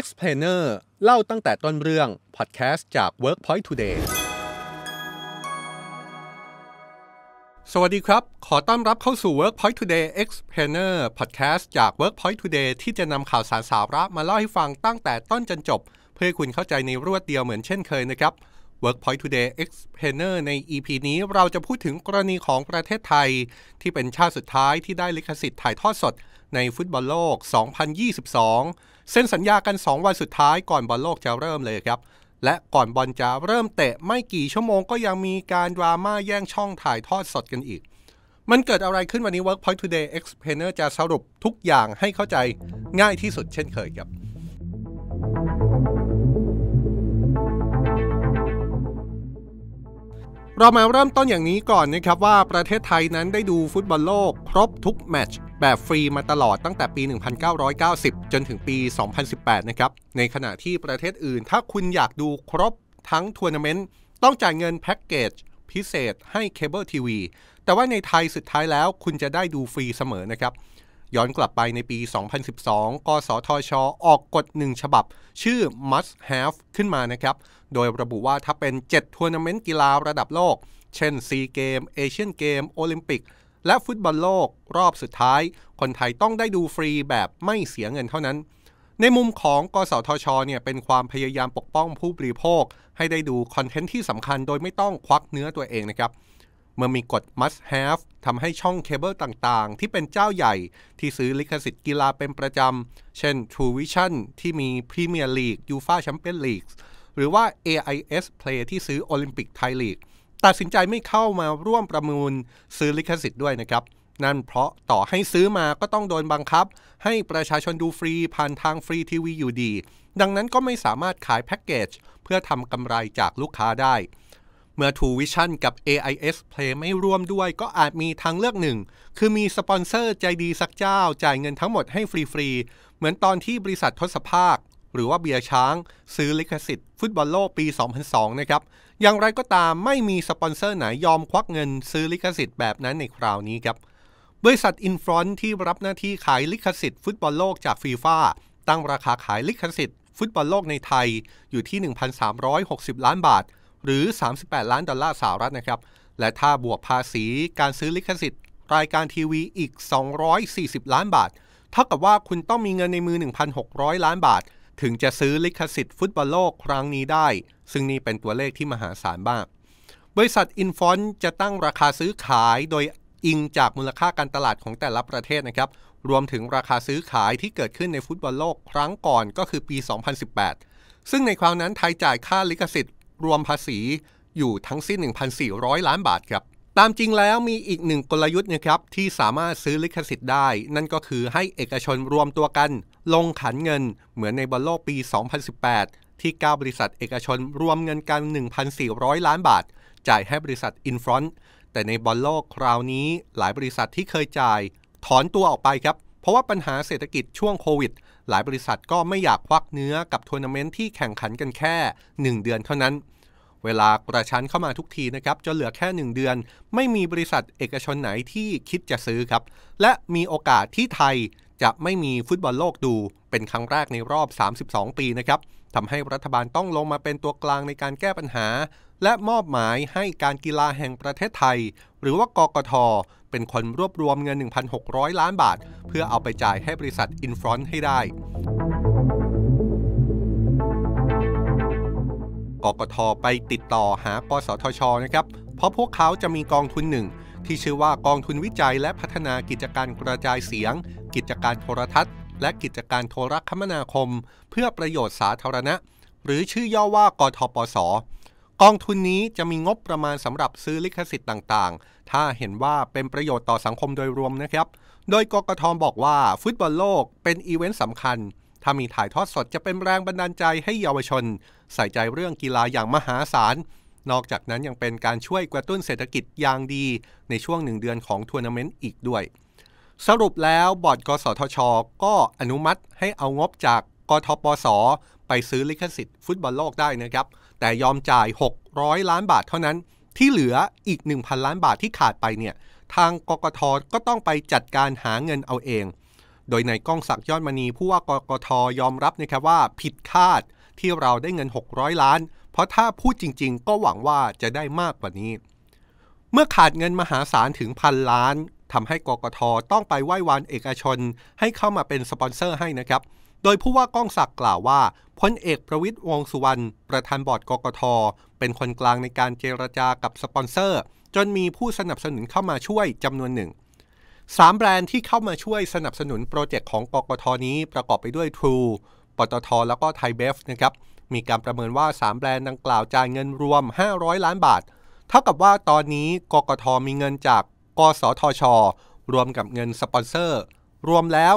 Explainer เล่าตั้งแต่ต้นเรื่องพอดแคสต์จาก Workpoint Today สวัสดีครับ ขอต้อนรับเข้าสู่ Workpoint Today Explainer Podcast จาก Workpoint Today ที่จะนำข่าวสารสาระมาเล่าให้ฟังตั้งแต่ต้นจนจบ เพื่อคุณเข้าใจในรวดเดียวเหมือนเช่นเคยนะครับ Workpoint Today Explainer ใน EP นี้เราจะพูดถึงกรณีของประเทศไทย ที่เป็นชาติสุดท้ายที่ได้ลิขสิทธิ์ถ่ายทอดสดในฟุตบอลโลก 2022เซ็นสัญญากัน 2 วันสุดท้ายก่อนบอลโลกจะเริ่มเลยครับ และก่อนบอลจะเริ่มเตะไม่กี่ชั่วโมงก็ยังมีการดราม่าแย่งช่องถ่ายทอดสดกันอีก มันเกิดอะไรขึ้นวันนี้ Workpoint Today Explainer จะสรุปทุกอย่างให้เข้าใจง่ายที่สุดเช่นเคยครับเรามาเริ่มต้นอย่างนี้ก่อนนะครับว่าประเทศไทยนั้นได้ดูฟุตบอลโลกครบทุกแมตช์แบบฟรีมาตลอดตั้งแต่ปี 1990 จนถึงปี 2018 นะครับ ในขณะที่ประเทศอื่นถ้าคุณอยากดูครบทั้งทัวร์นาเมนต์ต้องจ่ายเงินแพ็กเกจพิเศษให้เคเบิลทีวี แต่ว่าในไทยสุดท้ายแล้วคุณจะได้ดูฟรีเสมอนะครับ ย้อนกลับไปในปี 2012 กสทช ออกกฎหนึ่งฉบับ ชื่อ must have ขึ้นมานะครับโดยระบุว่าถ้าเป็น7ทัวร์นาเมนต์กีฬาระดับโลก เช่นซีเกมเอเชียนเกมโอลิมปิก และฟุตบอลโลกรอบสุดท้าย คนไทยต้องได้ดูฟรีแบบไม่เสียเงินเท่านั้น ในมุมของกสทชเนี่ยเป็นความพยายามปกป้องผู้บริโภค ให้ได้ดูคอนเทนต์ที่สำคัญโดยไม่ต้องควักเนื้อตัวเองนะครับเมื่อมีกฎ must have ทำให้ช่องเคเบิลต่างๆ ที่เป็นเจ้าใหญ่ที่ซื้อลิขสิทธิ์กีฬาเป็นประจำเช่น True Vision ที่มี Premier League UEFA Champions League หรือว่า AIS Play ที่ซื้อ Olympic Thai League ตัดสินใจไม่เข้ามาร่วมประมูลซื้อลิขสิทธิ์ด้วยนะครับ นั่นเพราะต่อให้ซื้อมาก็ต้องโดนบังคับ ให้ประชาชนดูฟรี ผ่านทางฟรีทีวีอยู่ดี ดังนั้นก็ไม่สามารถขายแพ็กเกจ เพื่อทำกำไรจากลูกค้าได้ เมื่อ True Vision กับ AIS Play ไม่ร่วมด้วยก็อาจมีทางเลือกหนึ่ง คือมีสปอนเซอร์ ใจดีสักเจ้าจ่ายเงินทั้งหมดให้ฟรีๆ เหมือนตอนที่บริษัททศภาคหรือว่าเบียร์ช้างซื้อลิขสิทธิ์ฟุตบอลโลกปี 2002นะครับ อย่างไรก็ตามไม่มีสปอนเซอร์ไหนยอมควักเงินซื้อลิขสิทธิ์แบบนั้นในคราวนี้ครับ บริษัทอินฟรอนที่รับหน้าที่ขายลิขสิทธิ์ฟุตบอลโลกจากฟีฟ่าตั้งราคาขายลิขสิทธิ์ ฟุตบอลโลกในไทยอยู่ที่ 1,360 ล้านบาท หรือ 38 ล้านดอลลาร์สหรัฐนะครับ และถ้าบวกภาษีการซื้อลิขสิทธิ์ รายการทีวีอีก 240 ล้านบาท เท่ากับว่าคุณต้องมีเงินในมือ 1,600 ล้านบาทถึงจะซื้อลิขสิทธิ์ฟุตบอลโลกครั้งนี้ได้ ซึ่งนี่เป็นตัวเลขที่มหาศาลมากบริษัทอินฟอนจะตั้งราคาซื้อขายโดยอิงจากมูลค่าการตลาดของแต่ละประเทศนะครับรวมถึงราคาซื้อขายที่เกิดขึ้นในฟุตบอลโลกครั้งก่อนก็คือปี 2018 ซึ่งในคราวนั้นไทยจ่ายค่าลิขสิทธิ์ รวมภาษีอยู่ทั้งสิ้น 1,400 ล้านบาทครับตามจริงแล้วมีอีกหนึ่งกลยุทธ์นะครับที่สามารถซื้อลิขสิทธิ์ได้ นั่นก็คือให้เอกชนรวมตัวกัน ลงขันเงิน เหมือนในบอลโลกปี 2018 ที่9บริษัทเอกชนรวมเงินกัน 1,400 ล้านบาท จ่ายให้บริษัทอินฟรอนต์แต่ในบอลโลกคราวนี้ หลายบริษัทที่เคยจ่าย ถอนตัวออกไปครับเพราะว่าปัญหาเศรษฐกิจช่วงโควิดหลายบริษัทก็ไม่อยากควักเนื้อกับทัวร์นาเมนต์ที่แข่งขันกันแค่ 1 เดือนเท่านั้นเวลากระชั้นเข้ามาทุกทีนะครับจนเหลือแค่ 1 เดือน ไม่มีบริษัทเอกชนไหนที่คิดจะซื้อครับ และมีโอกาสที่ไทยจะไม่มีฟุตบอลโลกดูเป็นครั้งแรกในรอบ 32 ปีนะครับทำให้รัฐบาลต้องลงมาเป็นตัวกลางในการแก้ปัญหา และมอบหมายให้การกีฬาแห่งประเทศไทย หรือว่ากกท เป็นคนรวบรวมเงิน 1,600 ล้านบาท เพื่อเอาไปจ่ายให้บริษัทอินฟรอนต์ให้ได้กกทไปติดต่อหา กสทช นะครับ เพราะพวกเขาจะมีกองทุนหนึ่งที่ชื่อว่ากองทุนวิจัยและพัฒนากิจการกระจายเสียง กิจการโทรทัศน์ และกิจการโทรคมนาคม เพื่อประโยชน์สาธารณะ หรือชื่อย่อว่ากทปสกองทุนนี้จะมีงบประมาณสำหรับซื้อลิขสิทธิ์ต่างๆ ถ้าเห็นว่าเป็นประโยชน์ต่อสังคมโดยรวมนะครับ โดยกกทบอกว่า ฟุตบอลโลก เป็นอีเวนต์สำคัญถ้ามีถ่ายทอดสดจะเป็นแรงบันดาลใจให้เยาวชน ใส่ใจเรื่องกีฬาอย่างมหาศาล นอกจากนั้นยังเป็นการช่วยกระตุ้นเศรษฐกิจอย่างดีในช่วงหนึ่งเดือนของทัวร์นาเมนต์อีกด้วย สรุปแล้วบอร์ดกสทช ก็อนุมัติให้เอางบจากกทปสไปซื้อลิขสิทธิ์ฟุตบอลโลกได้นะครับ แต่ยอมจ่าย 600 ล้านบาทเท่านั้น ที่เหลืออีก 1,000 ล้านบาทที่ขาดไปเนี่ยทางกกท ก็ต้องไปจัดการหาเงินเอาเองโดยนายก้องศักย์ยอดมณีผู้ว่ากกท ยอมรับนะครับว่าผิดคาดที่เราได้เงิน 600 ล้าน เพราะถ้าพูดจริง ๆ ก็หวังว่าจะได้มากกว่านี้ เมื่อขาดเงินมหาศาลถึงพันล้านทำให้กกท ต้องไปไหว้วานเอกชน ให้เข้ามาเป็นสปอนเซอร์ให้นะครับ โดยผู้ว่าก้องศักดิ์กล่าวว่าพลเอกประวิตย์วงสุวรรณประธานบอร์ดกกท เป็นคนกลางในการเจรจากับสปอนเซอร์ จนมีผู้สนับสนุนเข้ามาช่วยจำนวนหนึ่ง3 แบรนด์ที่เข้ามาช่วยสนับสนุนโปรเจกต์ของกกทนี้ประกอบไปด้วย True ปตทแล้วก็ไทยเบฟนะครับ มีการประเมินว่า 3 แบรนด์ดังกล่าวจ่ายเงินรวม 500 ล้านบาท เท่ากับว่าตอนนี้กกท มีเงินจากกสทช รวมกับเงินสปอนเซอร์ รวมแล้ว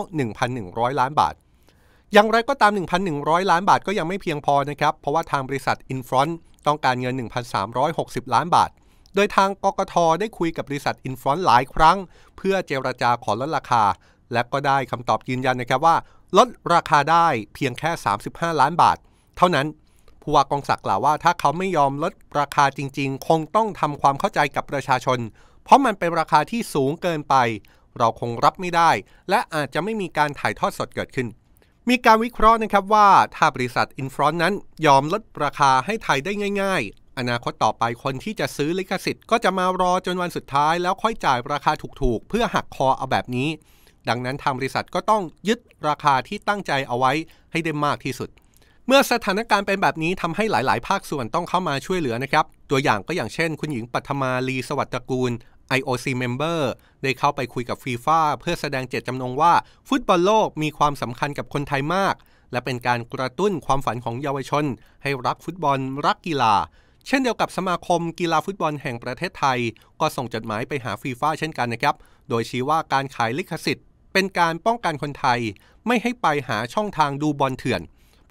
1,100 ล้านบาท อย่างไรก็ตาม 1,100 ล้านบาทก็ยังไม่เพียงพอนะครับเพราะว่าทางบริษัท Infront ต้องการเงิน1,360 ล้านบาทดยทางกกทได้คุยกับบริษัทอินฟอนหลายครั้ง เพื่อเจรจาขอลดราคา และก็ได้คำตอบยืนยันนะครับว่า ลดราคาได้เพียงแค่ 35 ล้านบาท เท่านั้นผู้ว่ากองศักดิ์กล่าวว่าถ้าเขาไม่ยอมลดราคาจริงๆ คงต้องทำความเข้าใจกับประชาชน เพราะมันเป็นราคาที่สูงเกินไป เราคงรับไม่ได้ และอาจจะไม่มีการถ่ายทอดสดเกิดขึ้น มีการวิเคราะห์นะครับว่า ถ้าบริษัทอินฟรอนนั้นยอมลดราคาให้ไทยได้ง่ายอนาคตต่อไปคนที่จะซื้อลิขสิทธิ์ก็จะมารอจนวันสุดท้าย แล้วค่อยจ่ายราคาถูกๆเพื่อหักคอเอาแบบนี้ ดังนั้นทางบริษัทก็ต้องยึดราคาที่ตั้งใจเอาไว้ให้ได้มากที่สุด เมื่อสถานการณ์เป็นแบบนี้ทำให้หลายๆ ภาคส่วนต้องเข้ามาช่วยเหลือนะครับ ตัวอย่างก็อย่างเช่นคุณหญิงปัทมาลี สวัสดิกูล IOC member ได้เข้าไปคุยกับฟีฟ่าเพื่อแสดงเจตจำนงว่า ฟุตบอลโลกมีความสำคัญกับคนไทยมาก และเป็นการกระตุ้นความฝันของเยาวชน ให้รักฟุตบอลรักกีฬาเช่นเดียวกับสมาคมกีฬาฟุตบอลแห่งประเทศไทย ก็ส่งจดหมายไปหาฟีฟ่าเช่นกันนะครับ โดยชี้ว่าการขายลิขสิทธิ์ เป็นการป้องกันคนไทย ไม่ให้ไปหาช่องทางดูบอลเถื่อน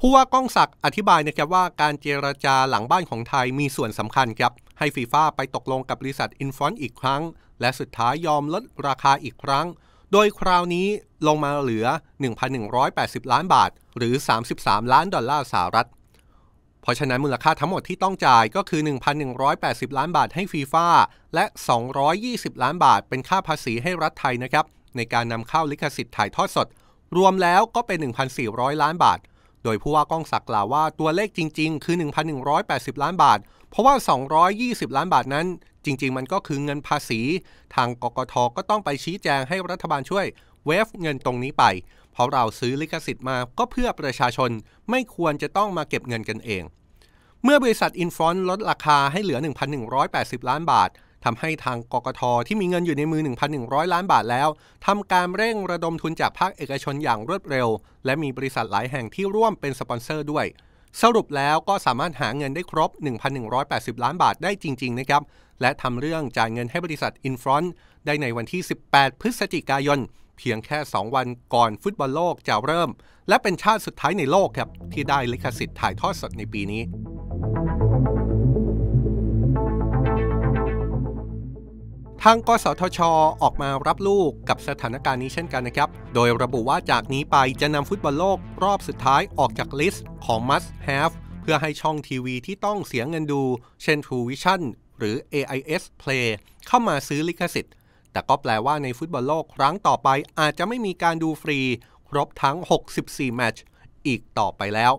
ผู้ว่าก้องศักดิ์อธิบายนะครับว่าการเจรจาหลังบ้านของไทยมีส่วนสำคัญครับให้ฟีฟ่าไปตกลงกับบริษัทอินฟอนอีกครั้งและสุดท้ายยอมลดราคาอีกครั้ง โดยคราวนี้ลงมาเหลือ 1,180 ล้านบาท หรือ 33 ล้านดอลลาร์สหรัฐราะฉะนั้นมูลค่าทั้งหมดที่ต้องจ่ายก็คือ 1,180 ล้านบาทให้ฟีฟ่าและ 220 ล้านบาทเป็นค่าภาษีให้รัฐไทยนะครับในการนำเข้าลิขสิทธิ์ถ่ายทอดสด รวมแล้วก็เป็น 1,400 ล้านบาท โดยผู้ว่าก้องศักกล่าวว่าตัวเลขจริงๆคือ 1,180 ล้านบาท เพราะว่า 220 ล้านบาทนั้น จริงๆมันก็คือเงินภาษี ทางกกทก็ต้องไปชี้แจงให้รัฐบาลช่วยเวฟเงินตรงนี้ไปราะเราซื้อลิขสิทธิ์มาก็เพื่อประชาชนไม่ควรจะต้องมาเก็บเงินกันเอง เมื่อบริษัทอินฟอนลดราคาให้เหลือ 1,180 ล้านบาท ทำให้ทางกกทที่มีเงินอยู่ในมือ 1,100 ล้านบาทแล้ว ทำการเร่งระดมทุนจากภาคเอกชนอย่างรวดเร็ว และมีบริษัทหลายแห่งที่ร่วมเป็นสปอนเซอร์ด้วย สรุปแล้วก็สามารถหาเงินได้ครบ 1,180 ล้านบาทได้จริง ๆนะครับ และทำเรื่องจ่ายเงินให้บริษัทอินฟรอนได้ในวันที่ 18 พฤศจิกายนเพียงแค่ 2 วันก่อนฟุตบอลโลกจะเริ่ม และเป็นชาติสุดท้ายในโลกครับที่ได้ลิขสิทธิ์ถ่ายทอดสดในปีนี้ทางกสทช ออกมารับลูกกับสถานการณ์นี้เช่นกันนะครับ โดยระบุว่าจากนี้ไปจะนำฟุตบอลโลกรอบสุดท้ายออกจากลิสต์ของ must have เพื่อให้ช่องทีวีที่ต้องเสียเงินดูเช่น True Vision หรือ AIS Play เข้ามาซื้อลิขสิทธิ์แต่ก็แปลว่าในฟุตบอลโลกครั้งต่อไป อาจจะไม่มีการดูฟรี ครบทั้ง 64 แมตช์อีกต่อไปแล้ว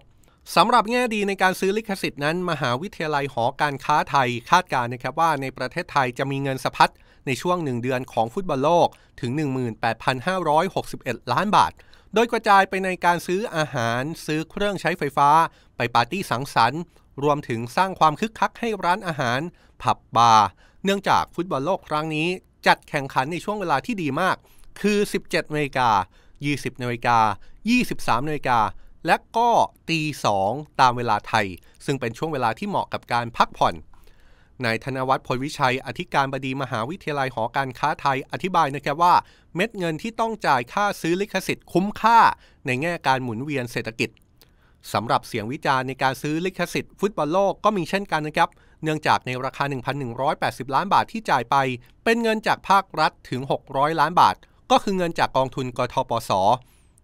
สำหรับแง่ดีในการซื้อลิขสิทธิ์นั้น มหาวิทยาลัยหอการค้าไทย คาดการณ์นะครับว่าในประเทศไทยจะมีเงินสะพัด ในช่วง 1 เดือนของฟุตบอลโลก ถึง 18,561 ล้านบาท โดยกระจายไปในการซื้ออาหาร ซื้อเครื่องใช้ไฟฟ้าไปปาร์ตี้สังสรรค์ รวมถึงสร้างความคึกคักให้ร้านอาหาร ผับบาร์ เนื่องจากฟุตบอลโลกครั้งนี้จัดแข่งขันในช่วงเวลาที่ดีมาก คือ 17นาฬิกา 20นาฬิกา 23นาฬิกาและก็ตี 2 ตามเวลาไทย ซึ่งเป็นช่วงเวลาที่เหมาะกับการพักผ่อน นายธนวัฒน์พลวิชัย อธิการบดีมหาวิทยาลัยหอการค้าไทย อธิบายนะครับว่าเม็ดเงินที่ต้องจ่ายค่าซื้อลิขสิทธิ์คุ้มค่า ในแง่การหมุนเวียนเศรษฐกิจ สำหรับเสียงวิจารณ์ในการซื้อลิขสิทธิ์ ฟุตบอลโลกก็มีเช่นกันนะครับเนื่องจากในราคา 1,180 ล้านบาทที่จ่ายไป เป็นเงินจากภาครัฐถึง 600 ล้านบาท ก็คือเงินจากกองทุนกทปส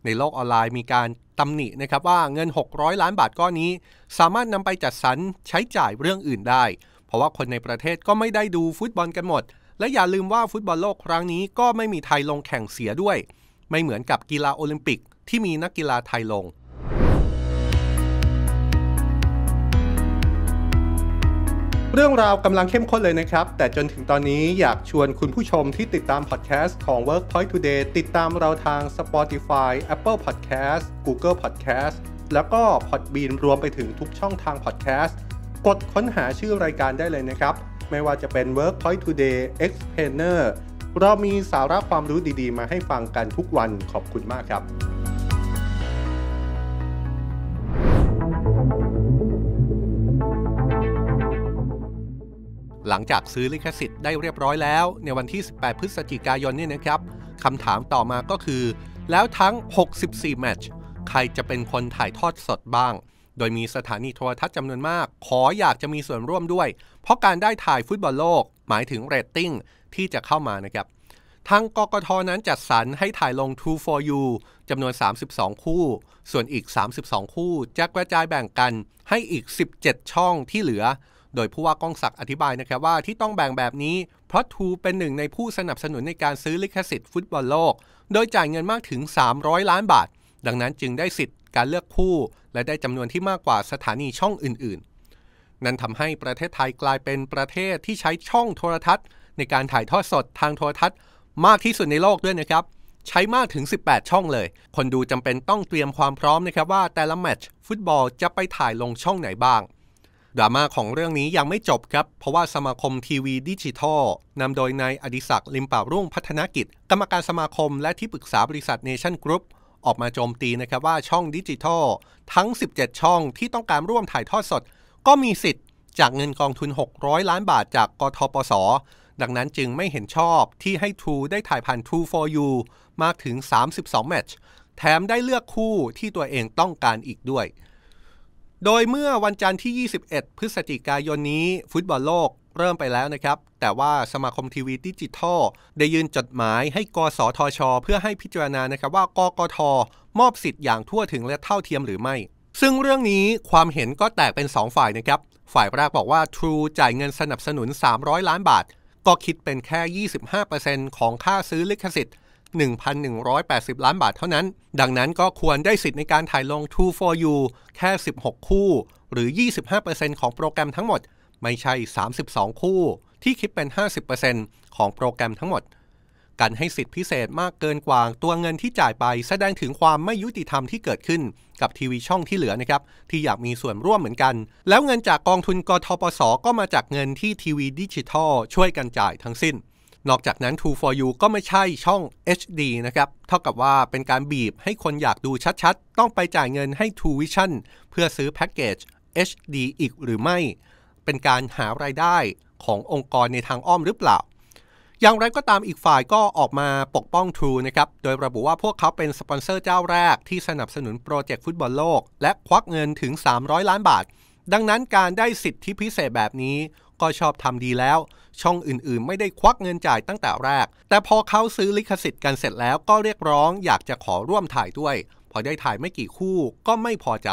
ในโลกออนไลน์มีการตำหนินะครับว่าเงิน 600 ล้านบาทก้อนนี้สามารถนำไปจัดสรรใช้จ่ายเรื่องอื่นได้ เพราะว่าคนในประเทศก็ไม่ได้ดูฟุตบอลกันหมด และอย่าลืมว่าฟุตบอลโลกครั้งนี้ก็ไม่มีไทยลงแข่งเสียด้วย ไม่เหมือนกับกีฬาโอลิมปิกที่มีนักกีฬาไทยลงเรื่องราวกำลังเข้มข้นเลยนะครับ แต่จนถึงตอนนี้อยากชวนคุณผู้ชมที่ติดตามพอดแคสต์ของ Workpoint Today ติดตามเราทาง Spotify Apple Podcast Google Podcast แล้วก็ Podbean รวมไปถึงทุกช่องทางพอดแคสต์กดค้นหาชื่อรายการได้เลยนะครับ ไม่ว่าจะเป็น Workpoint Today e x p l a i n e r เรามีสาระความรู้ดีๆ มาให้ฟังกันทุกวันขอบคุณมากครับลังจากซื้อลิขสิทธิ์ได้เรียบร้อยแล้ว ในวันที่ 18 พฤศจิกายนนี่นะครับคำถามต่อมาก็คือ แล้วทั้ง 64 แมตช์ ใครจะเป็นคนถ่ายทอดสดบ้าง โดยมีสถานีโทรทัศน์จำนวนมาก ขออยากจะมีส่วนร่วมด้วย เพราะการได้ถ่ายฟุตบอลโลก หมายถึงเรตติ้งที่จะเข้ามานะครับทางกกทนั้นจัดสรรให้ถ่ายลง True for You จำนวน 32 คู่ ส่วนอีก 32 คู่จะกระจายแบ่งกันให้อีก 17 ช่องที่เหลือโดยผู้ว่าก้องศักดิ์อธิบายนะครับว่าที่ต้องแบ่งแบบนี้เพราะทูเป็นหนึ่งในผู้สนับสนุนในการซื้อลิขสิทธิ์ฟุตบอลโลก โดยจ่ายเงินมากถึง 300 ล้านบาท ดังนั้นจึงได้สิทธิ์การเลือกคู่ และได้จำนวนที่มากกว่าสถานีช่องอื่นๆ นั่นทำให้ประเทศไทยกลายเป็นประเทศที่ใช้ช่องโทรทัศน์ ในการถ่ายทอดสดทางโทรทัศน์มากที่สุดในโลกด้วยนะครับใช้มากถึง 18 ช่องเลยคนดูจำเป็นต้องเตรียมความพร้อมนะครับว่าแต่ละแมตช์ฟุตบอลจะไปถ่ายลงช่องไหนบ้างดราม่าของเรื่องนี้ยังไม่จบครับ เพราะว่าสมาคมทีวีดิจิทัลนำโดยนายอดิศักดิ์ลิมป่ารุ่งพัฒนกิจ กรรมการสมาคม และที่ปรึกษาบริษัทเนชั่นกรุ๊ปออกมาโจมตีนะครับว่าช่องดิจิทัลทั้ง 17 ช่องที่ต้องการร่วมถ่ายทอดสด ก็มีสิทธิ์จากเงินกองทุน 600 ล้านบาทจากกทปส ดังนั้นจึงไม่เห็นชอบที่ให้ True ได้ถ่ายผ่าน True for You มากถึง32แมตช์แถมได้เลือกคู่ที่ตัวเองต้องการอีกด้วยโดยเมื่อวันจันทร์ที่ 21 พฤศจิกายนนี้ ฟุตบอลโลกเริ่มไปแล้วนะครับ แต่ว่าสมาคมทีวีดิจิทัลได้ยื่นจดหมายให้กสทช เพื่อให้พิจารณานะครับว่ากกทมอบสิทธิ์อย่างทั่วถึงและเท่าเทียมหรือไม่ ซึ่งเรื่องนี้ความเห็นก็แตกเป็น 2 ฝ่ายนะครับ ฝ่ายแรกบอกว่า True จ่ายเงินสนับสนุน 300 ล้านบาท ก็คิดเป็นแค่ 25%ของค่าซื้อลิขสิทธิ์1,180 ล้านบาทเท่านั้น ดังนั้นก็ควรได้สิทธิ์ในการถ่ายลง True for You แค่ 16 คู่ หรือ 25%ของโปรแกรมทั้งหมด ไม่ใช่ 32 คู่ ที่คิดเป็น 50%ของโปรแกรมทั้งหมดการให้สิทธิพิเศษมากเกินกว่า ตัวเงินที่จ่ายไปแสดงถึงความไม่ยุติธรรมที่เกิดขึ้นกับทีวีช่องที่เหลือนะครับที่อยากมีส่วนร่วมเหมือนกัน แล้วเงินจากกองทุนกทปสก็มาจากเงินที่ทีวีดิจิทัลช่วยกันจ่ายทั้งสิ้นนอกจากนั้น True for You ก็ไม่ใช่ช่อง HD นะครับเท่ากับว่าเป็นการบีบให้คนอยากดูชัดๆ ต้องไปจ่ายเงินให้ True Vision เพื่อซื้อแพ็กเกจ HD อีกหรือไม่ เป็นการหาไรายได้ขององค์กรในทางอ้อมหรือเปล่า อย่างไรก็ตามอีกฝ่ายก็ออกมาปกป้อง True นะครับโดยระบุว่าพวกเขาเป็นสปอนเซอร์เจ้าแรกที่สนับสนุนโปรเจกต์ฟุตบอลโลก และควักเงินถึง 300 ล้านบาท ดังนั้นการได้สิทธิพิเศษแบบนี้ก็ชอบทำดีแล้วช่องอื่นๆไม่ได้ควักเงินจ่ายตั้งแต่แรก แต่พอเขาซื้อลิขสิทธิ์กันเสร็จแล้วก็เรียกร้องอยากจะขอร่วมถ่ายด้วย พอได้ถ่ายไม่กี่คู่ก็ไม่พอใจ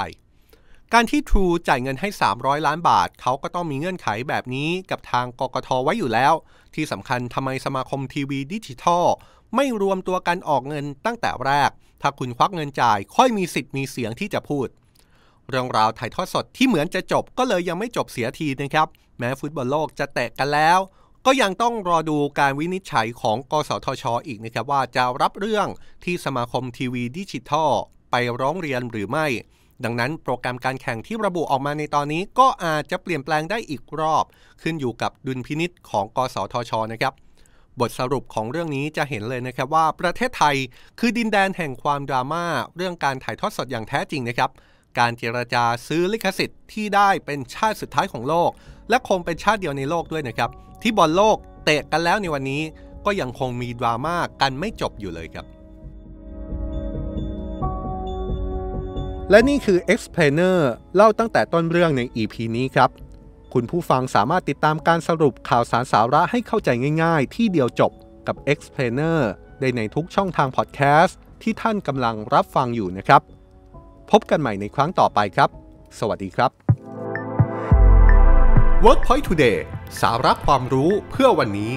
การที่ True จ่ายเงินให้ 300 ล้านบาท เขาก็ต้องมีเงื่อนไขแบบนี้ กับทางกกทไว้อยู่แล้ว ที่สำคัญทำไมสมาคมทีวีดิจิทัลไม่รวมตัวกันออกเงินตั้งแต่แรก ถ้าคุณควักเงินจ่ายค่อยมีสิทธิ์มีเสียงที่จะพูด เรื่องราวถ่ายทอดสดที่เหมือนจะจบก็เลยยังไม่จบเสียทีนะครับแม้ฟุตบอลโลกจะแตะกันแล้ว ก็ยังต้องรอดูการวินิจฉัยของ กสทชออีกนะครับ ว่าจะรับเรื่องที่สมาคมทีวีดิจิทัลไปร้องเรียนหรือไม่ ดังนั้นโปรแกรมการแข่งที่ระบุออกมาในตอนนี้ ก็อาจจะเปลี่ยนแปลงได้อีกรอบ ขึ้นอยู่กับดุลพินิษของ กสทชนะครับ บทสรุปของเรื่องนี้จะเห็นเลยนะครับ ว่าประเทศไทยคือดินแดนแห่งความดราม่าเรื่องการถ่ายทอดสดอย่างแท้จริงนะครับ การเจรจาซื้อลิขสิทธิ์ที่ได้เป็นชาติสุดท้ายของโลกและคงเป็นชาติเดียวในโลกด้วยนะครับ ที่บอลโลกเตะกันแล้วในวันนี้ก็ยังคงมีดราม่ากันไม่จบอยู่เลยครับ และนี่คือ Explainer เล่าตั้งแต่ต้นเรื่องใน EP นี้ครับ คุณผู้ฟังสามารถติดตามการสรุปข่าวสารสาระให้เข้าใจง่ายๆ ที่เดียวจบกับ Explainer ได้ในทุกช่องทางพอดแคสต์ที่ท่านกำลังรับฟังอยู่นะครับ พบกันใหม่ในครั้งต่อไปครับ สวัสดีครับ Workpoint Today สาระความรู้เพื่อวันนี้